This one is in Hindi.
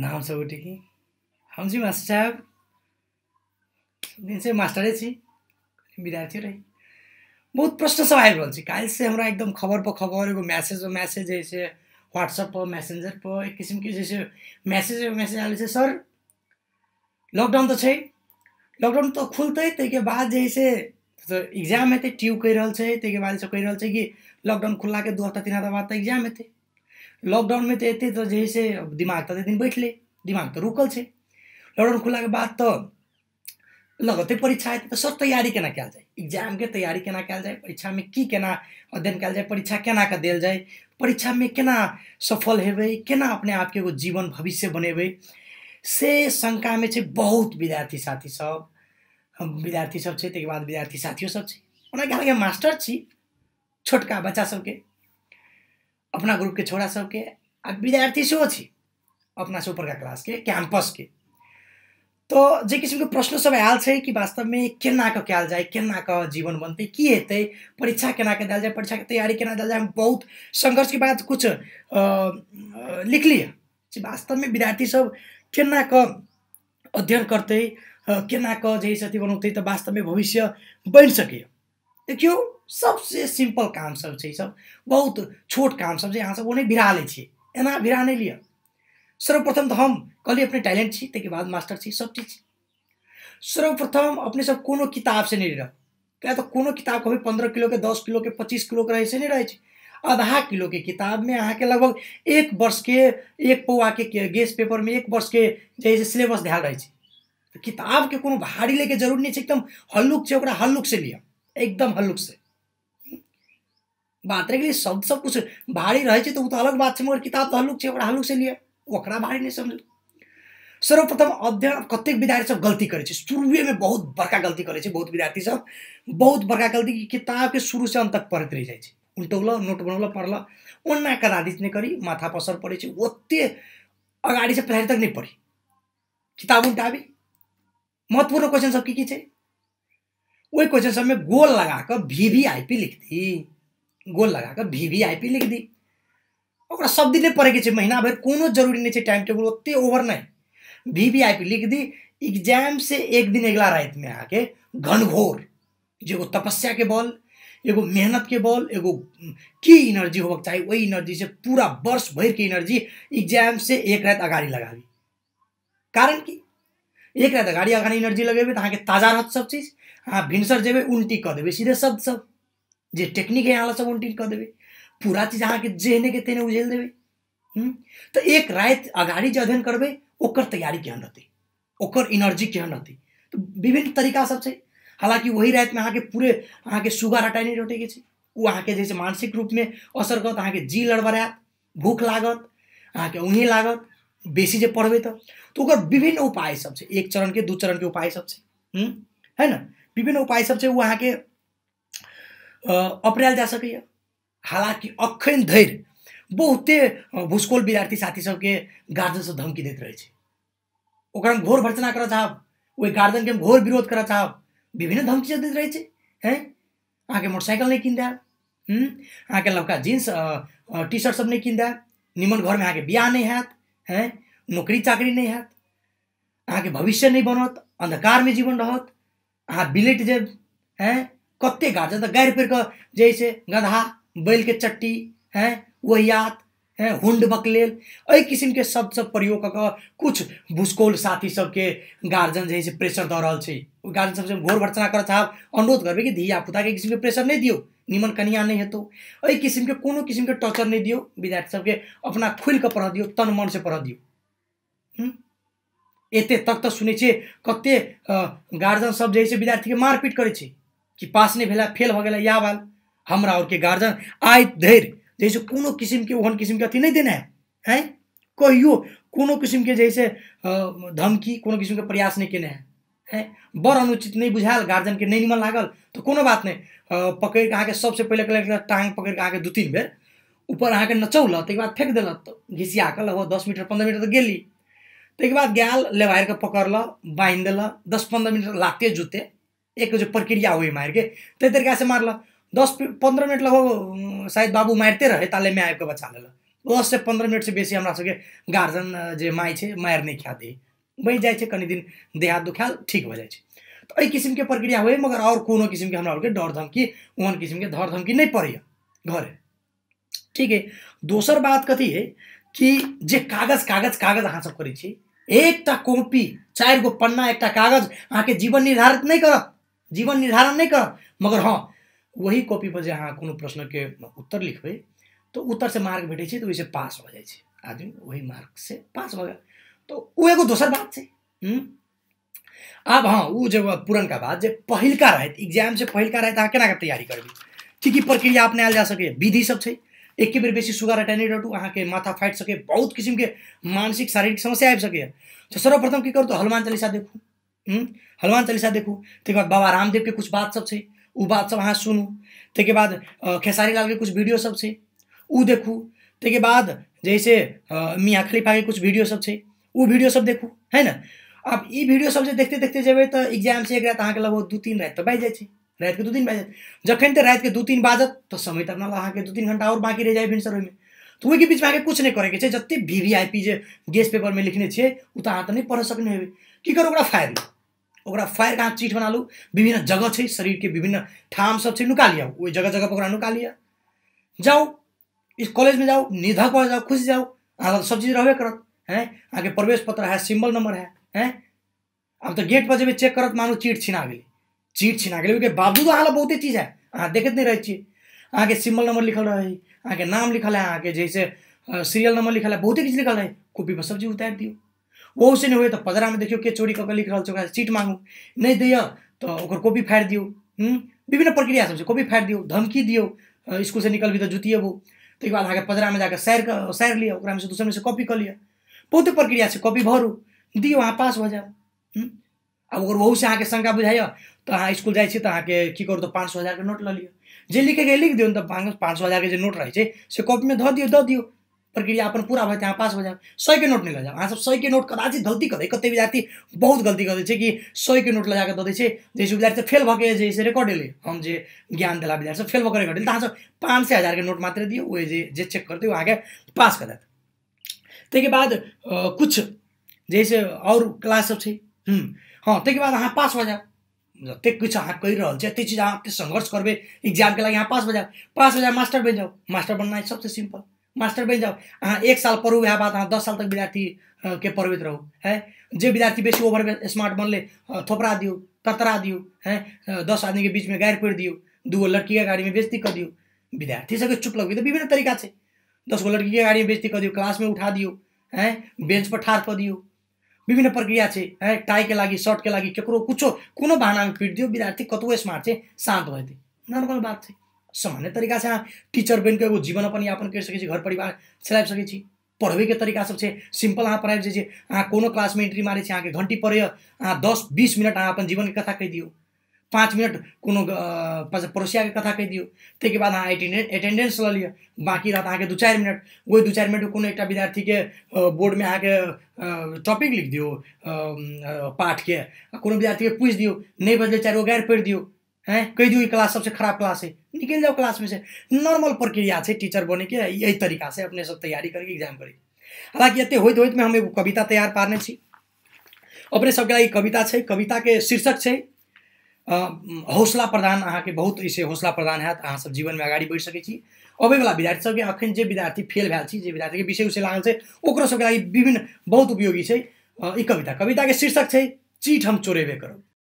नाम सबूटी की हम जी मास्टर साहब दिन से मास्टर छी विद्यार्थी रही बहुत प्रश्न सब आबि रहल छी काल्हि से हमरा एकदम खबर पर खबर एगो मैसेज पर मैसेज जैसे व्हाट्सएप पर मैसेंजर पर एक किसिमके जैसे मैसेज मैसेज आयल छै सर लॉकडाउन तो छै लॉकडाउन तो खुलतै ताहिके बाद जे से एग्जाम हेतै ट्यू कहि रहल छै ताहिके बाद से कहि रहल छै कि लॉकडाउन खुललाके दू हफ्ता तीन हफ्ता बाद तऽ एग्जाम हेतै लॉकडाउन में तो त तो जे से दिमाग त तो त्यति बैठले दिमाग तो रुकल छे लकडाउन के बाद त तो लगते परीक्षा आए तो सब तैयारी केना कैल जाए एग्जाम के तैयारी केना कैल जाए परीक्षा में की केना अध्ययन कैल जाए परीक्षा केना के दल जाए परीक्षा में केना सफल हेबे केना अपने आप के जीवन भविष्य बनेबे से शंका में बहुत विद्यार्थी साथी सब हम विद्यार्थी सब तक विद्यार्थी साथियों सब ओना के मास्टर छी छोटका बच्चा सबके अपना ग्रुप के सबके आ विद्यार्थी सेहो छी अपना सुपरका क्लासके कैम्पसके तऽ जे किसिमके प्रश्न सब आयल छै कि वास्तवमे केना कऽ कयल जाय केना कऽ जीवन बनतै की हेतै परीक्षा केना कऽ देल जाय परीक्षाके तैयारी केना देल जाय हम बहुत संघर्षके बाद किछु लिखलियै से वास्तवमे विद्यार्थी सब केना कऽ अध्ययन करतै केना कऽ जे है से अथी बनौतै तऽ वास्तवमे भविष्य बनि सकैए देखियौ सबसे सिंपल काम सब छै सब बहुत छोट काम सब छै अहाँसभ ओने बिरा लै एना बिरा नहि लिअ सर्वप्रथम तऽ हम कहलियै अपने टैलेंट छी ताहिके बाद मास्टर छी सब चीज सर्वप्रथम अपनेसभ कोनो किताबसँ नहि रहब किएक तऽ कोनो किताब कभी पन्द्रह किलोके दस किलोके पच्चीस किलोके रहै से नहि रहै छै आधा किलोके किताबमे अहाँके लगभग एक वर्षके एक पौआके गेस पेपरमे एक वर्षके जे है से सिलेबस ध्यान रहै छै किताबके कोनो भारी लैके जरूरी नहि छै एकदम हल्लुक छै ओकरा हल्लुकसँ लिअ एकदम हल्लुक से बात के लिए शब्द सब कुछ भारी रहे तो तो अलग बात है मगर किताब तो हल्लुक है हल्लुक से लिया ओकरा भारी नहीं समझ सर्वप्रथम अध्ययन कतेक विद्यार्थी सब गलती करे शुरुए में बहुत बड़का गलती करे बहुत विद्यार्थी सब बहुत बड़का गलती की किताब के शुरू से अंत तक पढ़ते रह जाए उल्टौल नोट बनौल पढ़ल ओना कदादित नहीं करी माथा पर असर पड़े ओते अगाड़ी से पढ़ाई तक नहीं पढ़ी किताब भी महत्वपूर्ण क्वेश्चन सब की वही क्वेश्चन में गोल लगाकर वी वी पी लिख गोल लगा वी वी लिख दी ओकरा सब छ पड़ेके छै महिना भरि कोनो जरुरी नै छ टाइम टेबल ओते ओवर नै वी वी पी लिख एग्जाम से एक दिन अगिला राति में आके घनघोर जेगो तपस्या के बल एगो मेहनत के बल एगो की इनर्जी होबक चाहिँ ओही इनर्जी से पूरा वर्ष भर के इनर्जी एग्जाम से एक रात अगाड़ी लगाबी कारण कि एक रात गाड़ी आगाँ एनर्जी लगेबे तो अगर ताजा रहत सब चीज़ अहाँ भिनसर जेबे उल्टी कह देवे सीधे शब्द सब जे टेक्निक है यहाँ सब उल्टी कह देवे पूरा चीज़ अहाँ के जेहने के तेने उझेल देवे तो एक रात अगाड़ी जो अध्ययन करबे ओकर तैयारी केहन रहते ओकर एनर्जी केहन रहते तो विभिन्न तरीका सब है हालांकि वही रात में अहाँ के पूरे अहाँ के शुगर हटाई नहीं रोटे के अहाँ के जैसे मानसिक रूप में असर करत अहाँ के जी लड़बड़ायत भूख लागत अहाँ के उन्हें लागत बेसी जे पढ़बै तो ओकर विभिन्न उपाय सब छै एक के दू के उपाय सब छै है ना विभिन्न उपाय सब छै वहाँ के अपनायल जा सकैए हालांकि अखन धरि बहुते भूस्खोल विद्यार्थी साथी सबके से धमकी देते रहे घोर भर्सना करऽ चाहब वो गार्जन के घोर विरोध करे चाहब विभिन्न धमकी सब दैत रहै छै अहाँ के मोटरसाइकिल नहीं किन देब के नवका जीन्स टी शर्ट सब नहीं किन देब निमन अहाँ के ब्याह नहीं हैत हैं नौकरी चाकरी नहीं हाथ अहाँ के भविष्य नहीं बनत अंधकार में जीवन रहत अहाँ बिलेट जेब हैं कत्ते गाड़ जब गाड़ि पेड़ के जे से बैल के चट्टी हैं वही आत हैं हुंड बकलेल अई किस्म के शब्द सब प्रयोग कऽ कुछ भुसकोल साथी सबके गार्जियन जे है से प्रेशर दऽ रहल छै गार्जियन सबसँ घोर भर्सना करत चाहब अनुरोध करबै कि धिया पुताके किसिमके प्रेशर नहि दियौ निमन कनिया नहि हेतौ एहि किसिमके कोनो किसिमके टॉर्चर नहि दियौ विद्यार्थी सबके अपना खोलि कऽ पढ़ऽ दियौ तन मनसँ पढ़ऽ दियौ एते तक तऽ सुनै छियै कते गार्जियन सब जे है से विद्यार्थीके मारपीट करै छै कि पास नहि भेला फेल भऽ गेला या बाल हमरा आओरके गार्जियन आइ धरि जैसे कोनो किसिम के ओहन किसिम के अथी नहीं देने है, है? कहियो कोनो किसिम के जैसे धमकी कोनो किसिम के प्रयास नहीं केने है हैं बड़ अनुचित नहीं बुझायल गार्जियन के नहीं निमन लागल तो कोनो बात नहीं पकड़ के अहाँ सबसे पहले कहलक टांग पकड़ के अहाँ दू तीन बेर ऊपर अहाँ के नचौल तक बाद फेंक दिल घिसिया के लगभग दस मीटर पंद्रह मीटर तो गेली तक बाद गैल लेवार के पकड़ल बांध दिल दस पंद्रह मिनट लाते जूते एक जो प्रक्रिया हुई मार के तै तरीका से मारल दस पंद्रह मिनट लगभग शायद बाबू मारिते रहे ताले में आबके बच्चा लेल दस से पंद्रह मिनट से बेसी हमरा सबके गार्जियन जे माय छे मारि नहीं खा दे बच जाए छे कनी दिन देह हाथ दुखायल ठीक जाए छे तो तऽ किस्म के प्रक्रिया हो मगर और कोनो के हमरा के डर धमकी ओहन के धर धमकी नहीं पड़े घर ठीक है दोसर बात कथी है कि जे कागज कागज कागज अहाँ सब करी एकटा कॉपी चार गो पन्ना एकटा कागज के जीवन निर्धारित नहीं कर जीवन निर्धारण नहीं कर मगर हाँ वही कॉपी पर अहाँ प्रश्न के उत्तर तो उत्तर से मार्क भेटे तो तऽ ओहिसँ पास हो जाए आदमी वही मार्क से पास हो गया तो वो एगो दोसर बात है अब हाँ वो जब जे का बात पहलका रह एग्जाम से पहलका रह अहाँ केना कऽ तैयारी करबै की की प्रक्रिया अपनाएल जा विधि सब है एक बेर बेसी सुगर अटेंडेड रहू के माथा फाटि सके बहुत के मानसिक शारीरिक समस्या आ सके तो सर्वप्रथम की करूँ तो हनुमान चालीसा देखू हनुमान चालीसा देखू बाबा रामदेव के कुछ बात सब है वो बात सब अहाँ सुनू तक बाद खेसारी के कुछ वीडियो सब छै ओ देखू तक बाद जैसे मियाँ के कुछ वीडियो सब छै ओ वीडियो सब देखू है ना आब ये वीडियो सब देखते देखते जेब तो एग्जाम से एक अहाँ के लगभग दू तीन रात तऽ बाजि जाए रात के दू दिन बाजत जखन रात के दू तीन बाजत तो समय तो अपना अगर दू तीन घंटा और बाकी रह जाए भिनसर में तो ओहिके बीचमे अहाँके कुछ नहीं करे के जतेक वी वी आई पी जे गेस्ट में लिखने छे उतना तो अहाँ पढ़ सकने हेबै कि करू ओकरा ओकरा फाड़ि कऽ चीट बना लू विभिन्न जगह शरीर के विभिन्न ठाम सब नुकाली नुका लिअ ओहि जगह जगहपर ओकरा नुका लिअ जाउ इस में जाउ निधक पर खुश जाओ अहाँ सब चीज रहबे करत है आगे प्रवेश पत्र है सिंबल नंबर है हैं तो गेट पर जब चेक करत मानो चीट छिना गई चीट छिना गेलै बाबू बावजूद अहाँ बहुत बहुते चीज है अहाँ देखैत नहीं रहिए छियै अहाँके सिंबल नंबर लिखल रहै अहाँके नाम लिखल है अहाँके जैसे सीरियल नंबर लिखल है बहुते चीज लिखल है पर सब चीज उतार दियो वो से नहीं हुए तो पजरा में के चोरी कऽ कऽ लिख रहल छै नै सीट मांगू ओकर कॉपी फाड़ दियो विभिन्न प्रक्रिया सब छै कॉपी दियो धम्की धमकी दियौ से निकलबी जुतिए जुतिएबू ताहिके बाद अहाँके पजरामे जाकऽ सैर कऽ ओकरा में ओकरामे सँ में से कॉपी क लिअ बहुत प्रक्रिया छै कॉपी भरू दियो अहाँ पास भऽ जायब अब ओकर से आके शंका बुझाइए त अहाँ स्कूल जाइ छी त आके की करू त पाँच के नोट ल लिअ जे के लिख दियो त पाँच के जे नोट रहै छै से कॉपी में दियौ द दियो प्रक्रिया अपन पूरा भाई त्यहाँ पास सौ के नोट नहीं नहि अब सौ के नोट कदाचित गलती करै कते विद्यार्थी बहुत गलती कर छै कि के नोट लगा के दै छै जैसे विद्यार्थी फेल भऽ के जे हम जे ज्ञान दिला विद्यार्थी फेल भऽ के रेकॉर्डेले तऽ अहाँसभ पाँच हज़ार के नोट मात्र दिए वे जे जे चेक करते वहाँ के पास कर देत ताहिके बाद कुछ जैसे और क्लास छै हम्म, हाँ ताहिके बाद अहाँ पास भ जाए जत कुछ अहाँ कर रहल चीज अहाँ संघर्ष सङ्घर्ष एग्जाम के लिए अहाँ पास भ जाए पास हो जाए मास्टर बन जाओ मास्टर बनना सबसे सिंपल मास्टर बन जाओ अहाँ एक साल पढ़ू वह बात अहाँ दस साल तक विद्यार्थी के पढ़बैत रहू है जो विद्यार्थी बेसी ओवर स्मार्ट बनल थोपड़ा दियो कतरा दियो है दस बीच में गारि पड़ दियो दूगो गाड़ी में बेजती कर दियो विद्यार्थी सबके चुप लगे तो विभिन्न तरीका से दस गो के गाड़ी में बेजती दियो क्लास में उठा दियो है बेंच पर ठाड़ कर दियो विभिन्न प्रक्रिया छै है टाइके के शर्टके लागि ककरो किछो कोनो में पीट दियो विद्यार्थी कतबो स्मार्ट से शांत भऽ नॉर्मल बात है सामान्य तरीका से अहाँ टीचर बनि कऽ एगो जीवन अपन यापन करि सकै घर परिवार चला सकै छी के तरीका सब छै सिम्पल अहाँ पढ़ाबि जाइ छै अहाँ कोनो क्लासमे एंट्री मारै छी अहाँके घण्टी पड़ैए अहाँ दस बीस मिनट अहाँ अपन जीवन के कथा कह दियो पाँच मिनट को पड़ोसिया के कथा कहि दियौ ताहिके बाद अहाँ एटेंडेंस एटेंडेंस लऽ लिअ बाँकी रहत अहाँके दू चार मिनट ओहि दू चारि मिनटमे कोनो एकटा विद्यार्थीके बोर्डमे अहाँके टॉपिक लिख दियौ पाठके कोनो विद्यार्थीके पूछि दियौ नहि बजलै चारि गो गारि पढ़ि दियौ है कह दू क्लास सबसे खराब क्लास है निकल जाओ क्लास में से नॉर्मल प्रक्रिया है टीचर बने के यही तरीका से अपने सब तैयारी करके एग्जाम करी हालांकि ये होइत होइत में हम एगो कविता तैयार पारने छी अपने सबके लिए कविता है कविता के शीर्षक है हौसला प्रदान अहाँ के बहुत ऐसे हौसला प्रदान हैत अहाँ सब जीवन में अगड़ी बढ़ सकती अब वाला विद्यार्थी सबके अखन जो विद्यार्थी फेल भैया जो विद्यार्थी के विषय उसे लागल है ओकरो सबके विभिन्न बहुत उपयोगी है कविता कविता के शीर्षक है चीट हम चोरेबे करब